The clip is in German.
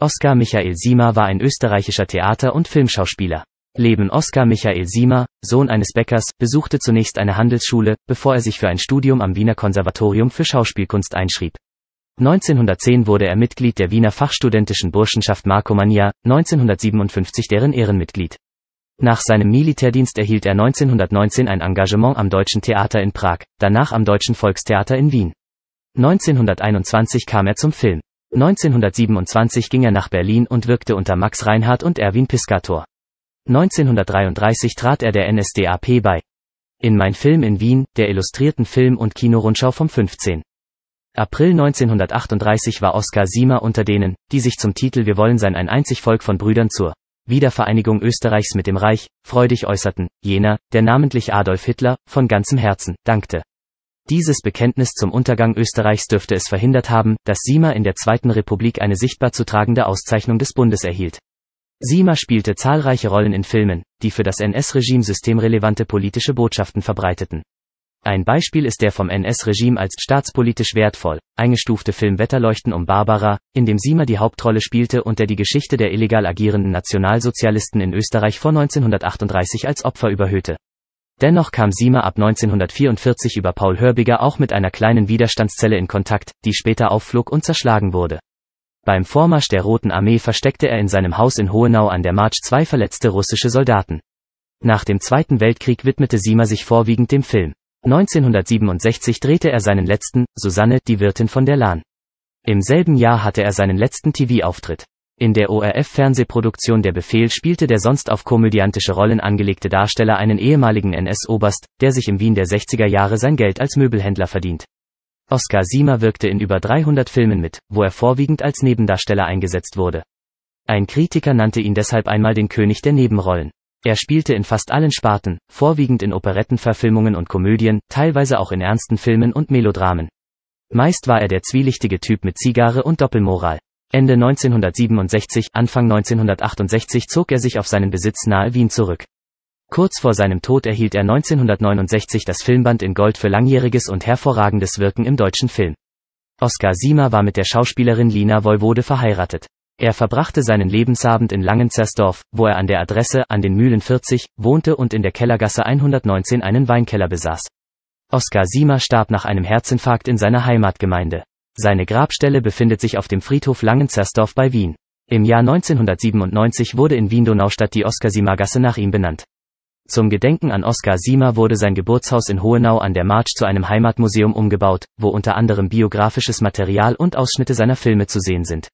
Oskar Michael Siemer war ein österreichischer Theater- und Filmschauspieler. Leben Oskar Michael Siemer, Sohn eines Bäckers, besuchte zunächst eine Handelsschule, bevor er sich für ein Studium am Wiener Konservatorium für Schauspielkunst einschrieb. 1910 wurde er Mitglied der Wiener Fachstudentischen Burschenschaft Markomania, 1957 deren Ehrenmitglied. Nach seinem Militärdienst erhielt er 1919 ein Engagement am Deutschen Theater in Prag, danach am Deutschen Volkstheater in Wien. 1921 kam er zum Film. 1927 ging er nach Berlin und wirkte unter Max Reinhardt und Erwin Piscator. 1933 trat er der NSDAP bei. In Mein Film in Wien, der Illustrierten Film- und Kinorundschau vom 15. April 1938 war Oskar Siemer unter denen, die sich zum Titel Wir wollen sein ein einzig Volk von Brüdern zur Wiedervereinigung Österreichs mit dem Reich freudig äußerten, jener, der namentlich Adolf Hitler von ganzem Herzen dankte. Dieses Bekenntnis zum Untergang Österreichs dürfte es verhindert haben, dass Sima in der Zweiten Republik eine sichtbar zu tragende Auszeichnung des Bundes erhielt. Sima spielte zahlreiche Rollen in Filmen, die für das NS-Regime systemrelevante politische Botschaften verbreiteten. Ein Beispiel ist der vom NS-Regime als staatspolitisch wertvoll eingestufte Film Wetterleuchten um Barbara, in dem Sima die Hauptrolle spielte und der die Geschichte der illegal agierenden Nationalsozialisten in Österreich vor 1938 als Opfer überhöhte. Dennoch kam Siemer ab 1944 über Paul Hörbiger auch mit einer kleinen Widerstandszelle in Kontakt, die später aufflog und zerschlagen wurde. Beim Vormarsch der Roten Armee versteckte er in seinem Haus in Hohenau an der March zwei verletzte russische Soldaten. Nach dem Zweiten Weltkrieg widmete Siemer sich vorwiegend dem Film. 1967 drehte er seinen letzten, Susanne, die Wirtin von der Lahn. Im selben Jahr hatte er seinen letzten TV-Auftritt. In der ORF-Fernsehproduktion Der Befehl spielte der sonst auf komödiantische Rollen angelegte Darsteller einen ehemaligen NS-Oberst, der sich im Wien der 60er Jahre sein Geld als Möbelhändler verdient. Oskar Siemer wirkte in über 300 Filmen mit, wo er vorwiegend als Nebendarsteller eingesetzt wurde. Ein Kritiker nannte ihn deshalb einmal den König der Nebenrollen. Er spielte in fast allen Sparten, vorwiegend in Operettenverfilmungen und Komödien, teilweise auch in ernsten Filmen und Melodramen. Meist war er der zwielichtige Typ mit Zigarre und Doppelmoral. Ende 1967, Anfang 1968 zog er sich auf seinen Besitz nahe Wien zurück. Kurz vor seinem Tod erhielt er 1969 das Filmband in Gold für langjähriges und hervorragendes Wirken im deutschen Film. Oskar Siemer war mit der Schauspielerin Lina Voivode verheiratet. Er verbrachte seinen Lebensabend in Langenzersdorf, wo er an der Adresse an den Mühlen 40 wohnte und in der Kellergasse 119 einen Weinkeller besaß. Oskar Siemer starb nach einem Herzinfarkt in seiner Heimatgemeinde. Seine Grabstelle befindet sich auf dem Friedhof Langenzersdorf bei Wien. Im Jahr 1997 wurde in Wien-Donaustadt die Oskar-Siemer-Gasse nach ihm benannt. Zum Gedenken an Oskar Siemer wurde sein Geburtshaus in Hohenau an der March zu einem Heimatmuseum umgebaut, wo unter anderem biografisches Material und Ausschnitte seiner Filme zu sehen sind.